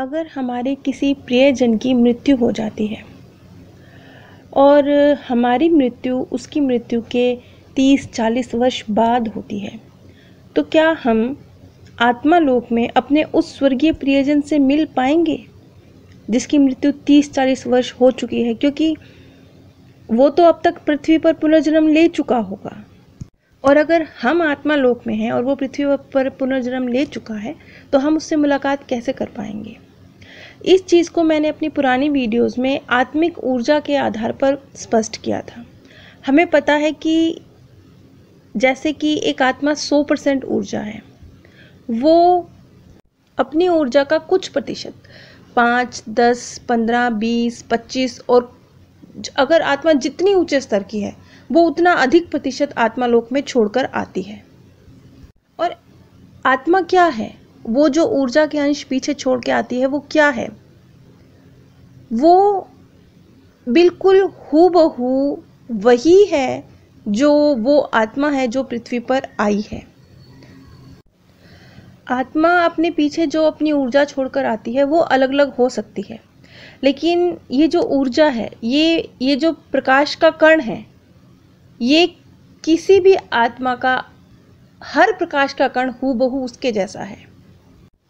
अगर हमारे किसी प्रियजन की मृत्यु हो जाती है और हमारी मृत्यु उसकी मृत्यु के 30-40 वर्ष बाद होती है तो क्या हम आत्मालोक में अपने उस स्वर्गीय प्रियजन से मिल पाएंगे जिसकी मृत्यु 30-40 वर्ष हो चुकी है क्योंकि वो तो अब तक पृथ्वी पर पुनर्जन्म ले चुका होगा और अगर हम आत्मालोक में हैं और वो पृथ्वी पर पुनर्जन्म ले चुका है तो हम उससे मुलाकात कैसे कर पाएंगे इस चीज़ को मैंने अपनी पुरानी वीडियोस में आत्मिक ऊर्जा के आधार पर स्पष्ट किया था हमें पता है कि जैसे कि एक आत्मा 100 परसेंट ऊर्जा है वो अपनी ऊर्जा का कुछ प्रतिशत पाँच दस पंद्रह बीस पच्चीस और अगर आत्मा जितनी ऊंचे स्तर की है वो उतना अधिक प्रतिशत आत्मा लोक में छोड़कर आती है और आत्मा क्या है वो जो ऊर्जा के अंश पीछे छोड़ के आती है वो क्या है वो बिल्कुल हु बहू वही है जो वो आत्मा है जो पृथ्वी पर आई है आत्मा अपने पीछे जो अपनी ऊर्जा छोड़कर आती है वो अलग अलग हो सकती है लेकिन ये जो ऊर्जा है ये ये जो प्रकाश का कण है ये किसी भी आत्मा का हर प्रकाश का कण हु बहू उसके जैसा है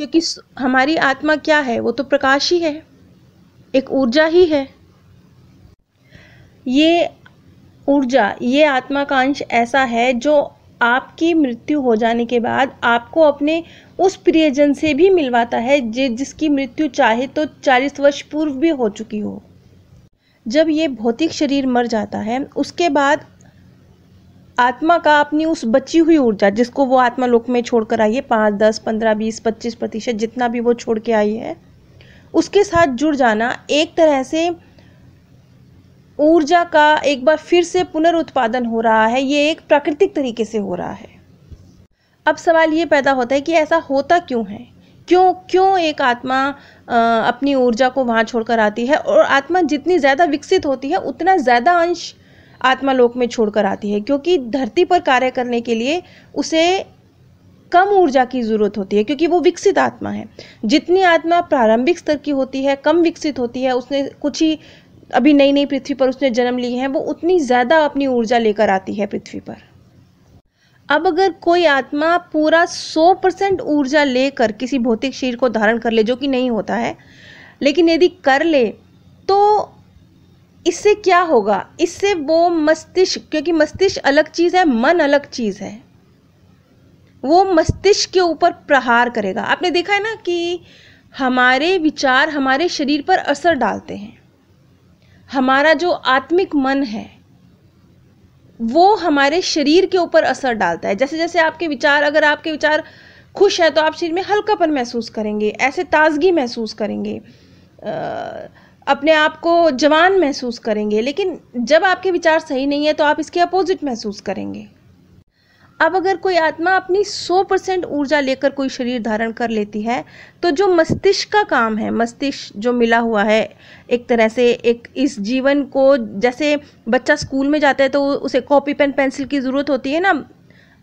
क्योंकि हमारी आत्मा क्या है वो तो प्रकाश ही है एक ऊर्जा ही है ये ऊर्जा ये आत्मा का अंश ऐसा है जो आपकी मृत्यु हो जाने के बाद आपको अपने उस प्रियजन से भी मिलवाता है जि जिसकी मृत्यु चाहे तो चालीस वर्ष पूर्व भी हो चुकी हो जब ये भौतिक शरीर मर जाता है उसके बाद आत्मा का अपनी उस बची हुई ऊर्जा जिसको वो आत्मा लोक में छोड़ कर आई है पाँच दस पंद्रह बीस पच्चीस प्रतिशत जितना भी वो छोड़ के आई है उसके साथ जुड़ जाना एक तरह से ऊर्जा का एक बार फिर से पुनरुत्पादन हो रहा है ये एक प्राकृतिक तरीके से हो रहा है अब सवाल ये पैदा होता है कि ऐसा होता क्यों है क्यों क्यों एक आत्मा अपनी ऊर्जा को वहाँ छोड़कर आती है और आत्मा जितनी ज़्यादा विकसित होती है उतना ज़्यादा अंश आत्मालोक में छोड़कर आती है क्योंकि धरती पर कार्य करने के लिए उसे कम ऊर्जा की ज़रूरत होती है क्योंकि वो विकसित आत्मा है जितनी आत्मा प्रारंभिक स्तर की होती है कम विकसित होती है उसने कुछ ही अभी नई नई पृथ्वी पर उसने जन्म ली है वो उतनी ज़्यादा अपनी ऊर्जा लेकर आती है पृथ्वी पर अब अगर कोई आत्मा पूरा 100 परसेंट ऊर्जा लेकर किसी भौतिक शरीर को धारण कर ले जो कि नहीं होता है लेकिन यदि कर ले तो इससे क्या होगा इससे वो मस्तिष्क क्योंकि मस्तिष्क अलग चीज़ है मन अलग चीज़ है वो मस्तिष्क के ऊपर प्रहार करेगा आपने देखा है ना कि हमारे विचार हमारे शरीर पर असर डालते हैं हमारा जो आत्मिक मन है वो हमारे शरीर के ऊपर असर डालता है जैसे जैसे आपके विचार अगर आपके विचार खुश है तो आप शरीर में हल्कापन महसूस करेंगे ऐसे ताजगी महसूस करेंगे आ, अपने आप को जवान महसूस करेंगे लेकिन जब आपके विचार सही नहीं है तो आप इसके अपोजिट महसूस करेंगे अब अगर कोई आत्मा अपनी 100 परसेंट ऊर्जा लेकर कोई शरीर धारण कर लेती है तो जो मस्तिष्क का काम है मस्तिष्क जो मिला हुआ है एक तरह से एक इस जीवन को जैसे बच्चा स्कूल में जाता है तो उसे कॉपी पेन पेंसिल की ज़रूरत होती है ना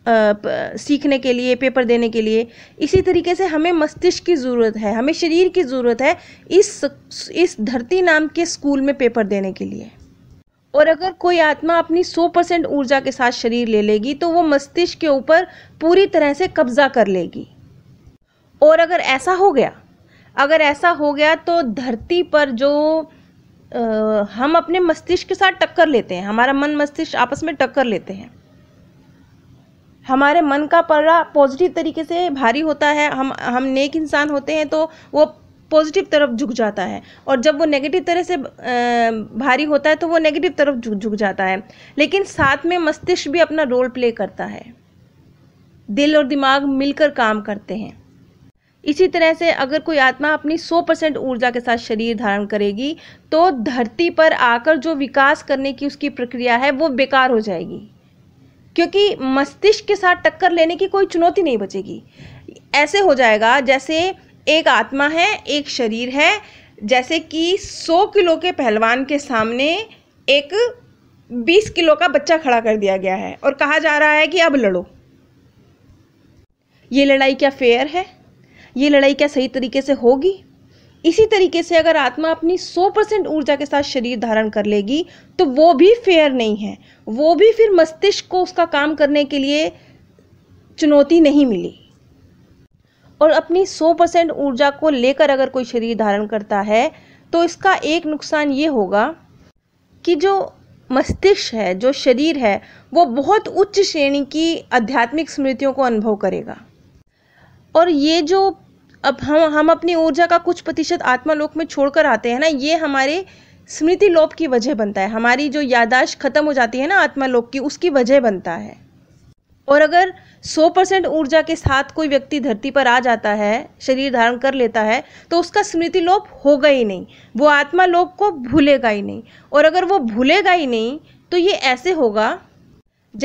सीखने के लिए पेपर देने के लिए इसी तरीके से हमें मस्तिष्क की ज़रूरत है हमें शरीर की ज़रूरत है इस इस धरती नाम के स्कूल में पेपर देने के लिए और अगर कोई आत्मा अपनी 100 परसेंट ऊर्जा के साथ शरीर ले लेगी तो वो मस्तिष्क के ऊपर पूरी तरह से कब्जा कर लेगी और अगर ऐसा हो गया अगर ऐसा हो गया तो धरती पर जो आ, हम अपने मस्तिष्क के साथ टक्कर लेते हैं हमारा मन मस्तिष्क आपस में टक्कर लेते हैं हमारे मन का पर्रा पॉजिटिव तरीके से भारी होता है हम हम नेक इंसान होते हैं तो वो पॉजिटिव तरफ झुक जाता है और जब वो नेगेटिव तरह से भारी होता है तो वो नेगेटिव तरफ झुक झुक जाता है लेकिन साथ में मस्तिष्क भी अपना रोल प्ले करता है दिल और दिमाग मिलकर काम करते हैं इसी तरह से अगर कोई आत्मा अपनी 100 परसेंट ऊर्जा के साथ शरीर धारण करेगी तो धरती पर आकर जो विकास करने की उसकी प्रक्रिया है वो बेकार हो जाएगी क्योंकि मस्तिष्क के साथ टक्कर लेने की कोई चुनौती नहीं बचेगी ऐसे हो जाएगा जैसे एक आत्मा है एक शरीर है जैसे कि 100 किलो के पहलवान के सामने एक 20 किलो का बच्चा खड़ा कर दिया गया है और कहा जा रहा है कि अब लड़ो ये लड़ाई क्या फेयर है ये लड़ाई क्या सही तरीके से होगी इसी तरीके से अगर आत्मा अपनी 100 परसेंट ऊर्जा के साथ शरीर धारण कर लेगी तो वो भी फेयर नहीं है वो भी फिर मस्तिष्क को उसका काम करने के लिए चुनौती नहीं मिली और अपनी 100 परसेंट ऊर्जा को लेकर अगर कोई शरीर धारण करता है तो इसका एक नुकसान ये होगा कि जो मस्तिष्क है जो शरीर है वो बहुत उच्च श्रेणी की आध्यात्मिक स्मृतियों को अनुभव करेगा और ये जो अब हम हम अपनी ऊर्जा का कुछ प्रतिशत आत्मा लोक में छोड़कर आते हैं ना ये हमारे स्मृति लोप की वजह बनता है हमारी जो यादाश्त खत्म हो जाती है ना आत्मलोप की उसकी वजह बनता है और अगर 100 परसेंट ऊर्जा के साथ कोई व्यक्ति धरती पर आ जाता है शरीर धारण कर लेता है तो उसका स्मृति लोप होगा ही नहीं वो आत्मा लोप को भूलेगा ही नहीं और अगर वो भूलेगा ही नहीं तो ये ऐसे होगा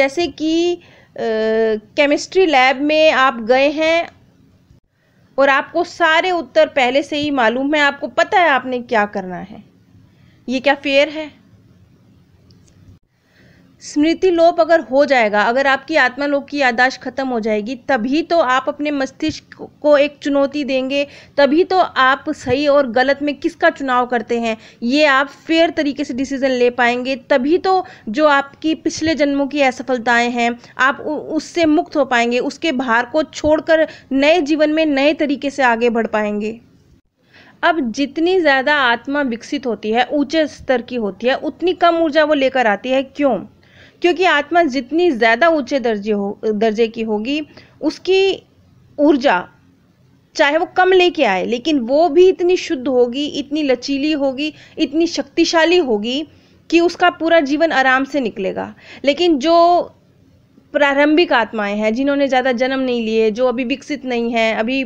जैसे कि केमिस्ट्री लैब में आप गए हैं और आपको सारे उत्तर पहले से ही मालूम है आपको पता है आपने क्या करना है ये क्या फेयर है स्मृति लोप अगर हो जाएगा अगर आपकी आत्मा लोप की यादाश्त खत्म हो जाएगी तभी तो आप अपने मस्तिष्क को एक चुनौती देंगे तभी तो आप सही और गलत में किसका चुनाव करते हैं ये आप फेयर तरीके से डिसीजन ले पाएंगे तभी तो जो आपकी पिछले जन्मों की असफलताएं हैं आप उससे मुक्त हो पाएंगे उसके भार को छोड़कर नए जीवन में नए तरीके से आगे बढ़ पाएंगे अब जितनी ज़्यादा आत्मा विकसित होती है ऊंचे स्तर की होती है उतनी कम ऊर्जा वो लेकर आती है क्यों क्योंकि आत्मा जितनी ज़्यादा ऊंचे दर्जे हो दर्जे की होगी उसकी ऊर्जा चाहे वो कम लेके आए लेकिन वो भी इतनी शुद्ध होगी इतनी लचीली होगी इतनी शक्तिशाली होगी कि उसका पूरा जीवन आराम से निकलेगा लेकिन जो प्रारंभिक आत्माएं हैं जिन्होंने ज़्यादा जन्म नहीं लिए जो अभी विकसित नहीं हैं अभी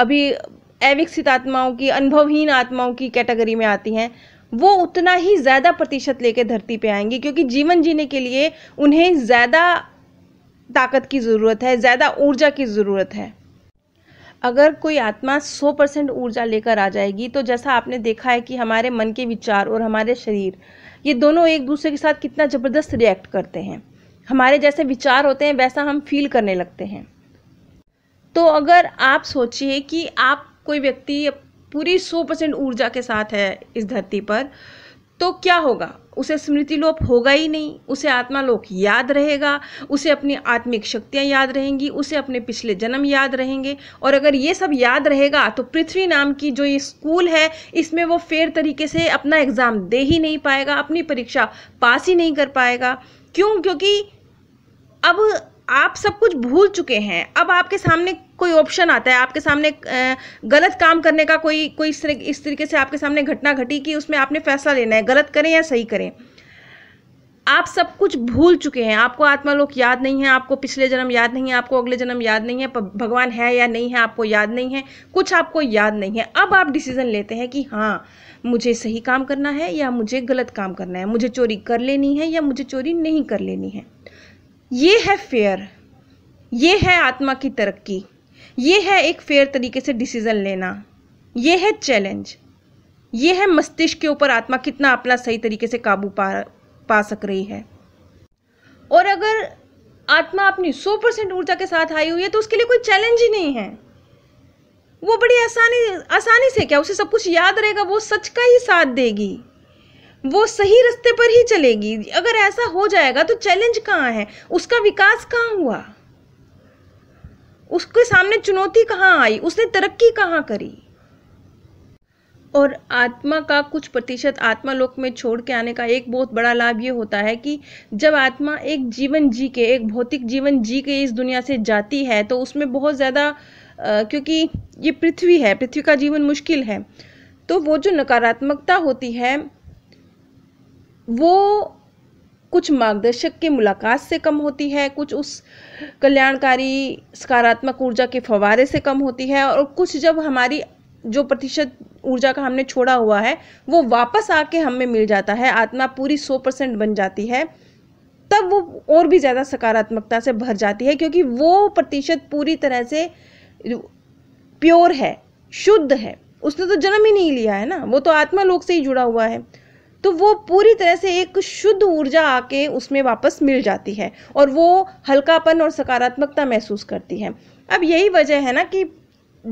अभी अविकसित आत्माओं की अनुभवहीन आत्माओं की कैटेगरी में आती हैं वो उतना ही ज़्यादा प्रतिशत लेके धरती पे आएंगी क्योंकि जीवन जीने के लिए उन्हें ज़्यादा ताकत की ज़रूरत है ज़्यादा ऊर्जा की ज़रूरत है अगर कोई आत्मा 100 परसेंट ऊर्जा लेकर आ जाएगी तो जैसा आपने देखा है कि हमारे मन के विचार और हमारे शरीर ये दोनों एक दूसरे के साथ कितना ज़बरदस्त रिएक्ट करते हैं हमारे जैसे विचार होते हैं वैसा हम फील करने लगते हैं तो अगर आप सोचिए कि आप कोई व्यक्ति पूरी सौ परसेंट ऊर्जा के साथ है इस धरती पर तो क्या होगा उसे स्मृति लोप होगा ही नहीं उसे आत्मा लोक याद रहेगा उसे अपनी आत्मिक शक्तियाँ याद रहेंगी उसे अपने पिछले जन्म याद रहेंगे और अगर ये सब याद रहेगा तो पृथ्वी नाम की जो ये स्कूल है इसमें वो फेयर तरीके से अपना एग्ज़ाम दे ही नहीं पाएगा अपनी परीक्षा पास ही नहीं कर पाएगा क्यों क्योंकि अब आप सब कुछ भूल चुके हैं अब आपके सामने कोई ऑप्शन आता है आपके सामने गलत काम करने का कोई कोई इस तरीके से आपके सामने घटना घटी कि उसमें आपने फैसला लेना है गलत करें या सही करें आप सब कुछ भूल चुके हैं आपको आत्मालोक याद नहीं है आपको पिछले जन्म याद नहीं है आपको अगले जन्म याद नहीं है भगवान है या नहीं है आपको याद नहीं है कुछ आपको याद नहीं है अब आप डिसीज़न लेते हैं कि हाँ मुझे सही काम करना है या मुझे गलत काम करना है मुझे चोरी कर लेनी है या मुझे चोरी नहीं कर लेनी है ये है फेयर ये है आत्मा की तरक्की ये है एक फेयर तरीके से डिसीज़न लेना ये है चैलेंज ये है मस्तिष्क के ऊपर आत्मा कितना अपना सही तरीके से काबू पा पा सक रही है और अगर आत्मा अपनी सौ परसेंट ऊर्जा के साथ आई हुई है तो उसके लिए कोई चैलेंज ही नहीं है वो बड़ी आसानी आसानी से क्या उसे सब कुछ याद रहेगा वो सच का ही साथ देगी वो सही रास्ते पर ही चलेगी अगर ऐसा हो जाएगा तो चैलेंज कहाँ है उसका विकास कहाँ हुआ उसके सामने चुनौती कहाँ आई उसने तरक्की कहाँ करी और आत्मा का कुछ प्रतिशत आत्मा लोक में छोड़ के आने का एक बहुत बड़ा लाभ ये होता है कि जब आत्मा एक जीवन जी के एक भौतिक जीवन जी के इस दुनिया से जाती है तो उसमें बहुत ज़्यादा क्योंकि ये पृथ्वी है पृथ्वी का जीवन मुश्किल है तो वो जो नकारात्मकता होती है वो कुछ मार्गदर्शक के मुलाकात से कम होती है कुछ उस कल्याणकारी सकारात्मक ऊर्जा के फवारे से कम होती है और कुछ जब हमारी जो प्रतिशत ऊर्जा का हमने छोड़ा हुआ है वो वापस आके हमें मिल जाता है आत्मा पूरी सौ परसेंट बन जाती है तब वो और भी ज़्यादा सकारात्मकता से भर जाती है क्योंकि वो प्रतिशत पूरी तरह से प्योर है शुद्ध है उसने तो जन्म ही नहीं लिया है ना वो तो आत्मा लोक से ही जुड़ा हुआ है तो वो पूरी तरह से एक शुद्ध ऊर्जा आके उसमें वापस मिल जाती है और वो हल्कापन और सकारात्मकता महसूस करती है अब यही वजह है ना कि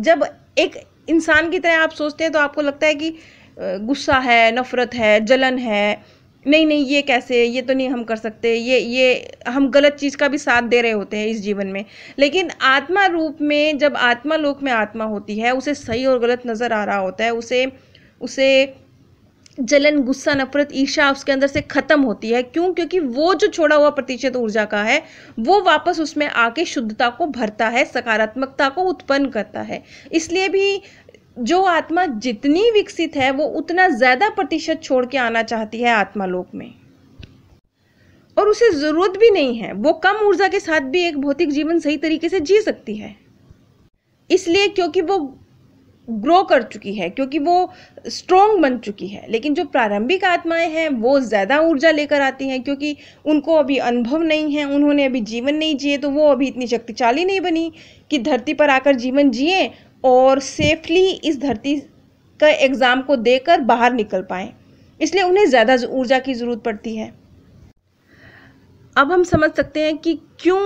जब एक इंसान की तरह आप सोचते हैं तो आपको लगता है कि गुस्सा है नफ़रत है जलन है नहीं नहीं ये कैसे ये तो नहीं हम कर सकते ये ये हम गलत चीज़ का भी साथ दे रहे होते हैं इस जीवन में लेकिन आत्मा रूप में जब आत्मा लोक में आत्मा होती है उसे सही और गलत नज़र आ रहा होता है उसे उसे जलन गुस्सा नफरत ईर्षा उसके अंदर से खत्म होती है क्यों क्योंकि वो जो छोड़ा हुआ प्रतिशत ऊर्जा का है वो वापस उसमें आके शुद्धता को भरता है सकारात्मकता को उत्पन्न करता है इसलिए भी जो आत्मा जितनी विकसित है वो उतना ज़्यादा प्रतिशत छोड़ के आना चाहती है आत्मालोक में और उसे ज़रूरत भी नहीं है वो कम ऊर्जा के साथ भी एक भौतिक जीवन सही तरीके से जी सकती है इसलिए क्योंकि वो ग्रो कर चुकी है क्योंकि वो स्ट्रोंग बन चुकी है लेकिन जो प्रारंभिक आत्माएं हैं वो ज़्यादा ऊर्जा लेकर आती हैं क्योंकि उनको अभी अनुभव नहीं है उन्होंने अभी जीवन नहीं जिए तो वो अभी इतनी शक्तिशाली नहीं बनी कि धरती पर आकर जीवन जिए और सेफली इस धरती का एग्ज़ाम को देकर बाहर निकल पाएँ इसलिए उन्हें ज़्यादा ऊर्जा की ज़रूरत पड़ती है अब हम समझ सकते हैं कि क्यों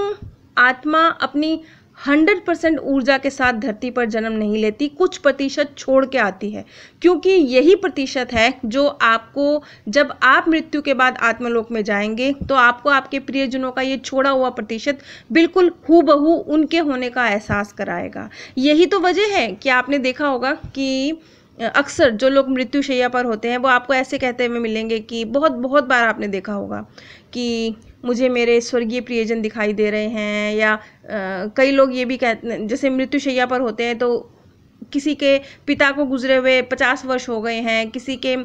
आत्मा अपनी 100 परसेंट ऊर्जा के साथ धरती पर जन्म नहीं लेती कुछ प्रतिशत छोड़ के आती है क्योंकि यही प्रतिशत है जो आपको जब आप मृत्यु के बाद आत्मलोक में जाएंगे तो आपको आपके प्रियजनों का ये छोड़ा हुआ प्रतिशत बिल्कुल हूबहू उनके होने का एहसास कराएगा यही तो वजह है कि आपने देखा होगा कि अक्सर जो लोग मृत्युशैया पर होते हैं वो आपको ऐसे कहते हुए मिलेंगे कि बहुत बहुत बार आपने देखा होगा कि मुझे मेरे स्वर्गीय प्रियजन दिखाई दे रहे हैं या आ, कई लोग ये भी कहते जैसे मृत्युशैया पर होते हैं तो किसी के पिता को गुजरे हुए पचास वर्ष हो गए हैं किसी के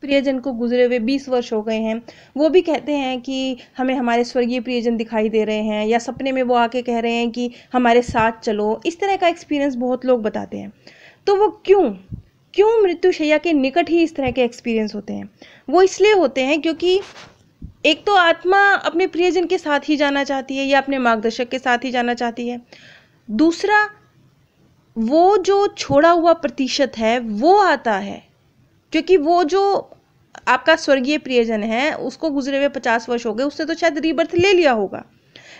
प्रियजन को गुजरे हुए बीस वर्ष हो गए हैं वो भी कहते हैं कि हमें हमारे स्वर्गीय प्रियजन दिखाई दे रहे हैं या सपने में वो आके कह रहे हैं कि हमारे साथ चलो इस तरह का एक्सपीरियंस बहुत लोग बताते हैं तो वो क्यों क्यों मृत्युशैया के निकट ही इस तरह के एक्सपीरियंस होते हैं वो इसलिए होते हैं क्योंकि एक तो आत्मा अपने प्रियजन के साथ ही जाना चाहती है या अपने मार्गदर्शक के साथ ही जाना चाहती है दूसरा वो जो छोड़ा हुआ प्रतिशत है वो आता है क्योंकि वो जो आपका स्वर्गीय प्रियजन है उसको गुजरे हुए पचास वर्ष हो गए उसने तो शायद रीबर्थ ले लिया होगा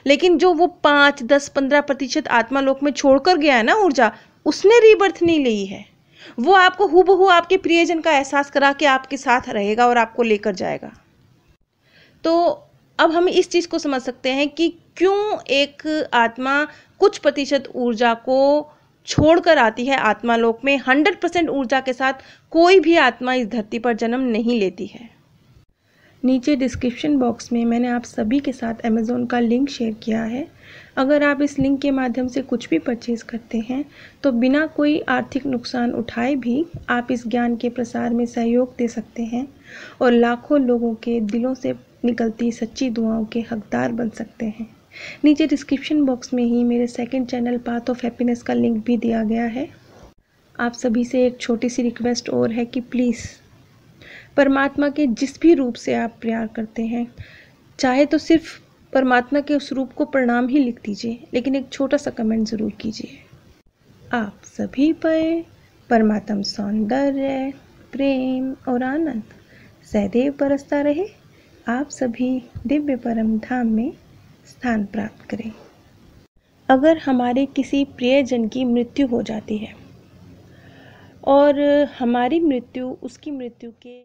लेकिन जो वो पाँच दस पंद्रह प्रतिशत आत्मा लोक में छोड़कर गया है ना ऊर्जा उसने रीबर्थ नहीं ली है वो आपको हु आपके प्रियजन का एहसास करा के आपके साथ रहेगा और आपको लेकर जाएगा तो अब हम इस चीज़ को समझ सकते हैं कि क्यों एक आत्मा कुछ प्रतिशत ऊर्जा को छोड़कर आती है आत्मालोक में हंड्रेड परसेंट ऊर्जा के साथ कोई भी आत्मा इस धरती पर जन्म नहीं लेती है नीचे डिस्क्रिप्शन बॉक्स में मैंने आप सभी के साथ अमेज़ोन का लिंक शेयर किया है अगर आप इस लिंक के माध्यम से कुछ भी परचेज़ करते हैं तो बिना कोई आर्थिक नुकसान उठाए भी आप इस ज्ञान के प्रसार में सहयोग दे सकते हैं और लाखों लोगों के दिलों से निकलती सच्ची दुआओं के हकदार बन सकते हैं नीचे डिस्क्रिप्शन बॉक्स में ही मेरे second channel path of happiness का लिंक भी दिया गया है आप सभी से एक छोटी सी रिक्वेस्ट और है कि प्लीज़ परमात्मा के जिस भी रूप से आप प्यार करते हैं चाहे तो सिर्फ परमात्मा के उस रूप को प्रणाम ही लिख दीजिए लेकिन एक छोटा सा कमेंट ज़रूर कीजिए आप सभी पर परमात्म सौंदर्य प्रेम और आनंद सदैव बरसता रहे आप सभी दिव्य परम धाम में स्थान प्राप्त करें अगर हमारे किसी प्रियजन की मृत्यु हो जाती है और हमारी मृत्यु उसकी मृत्यु के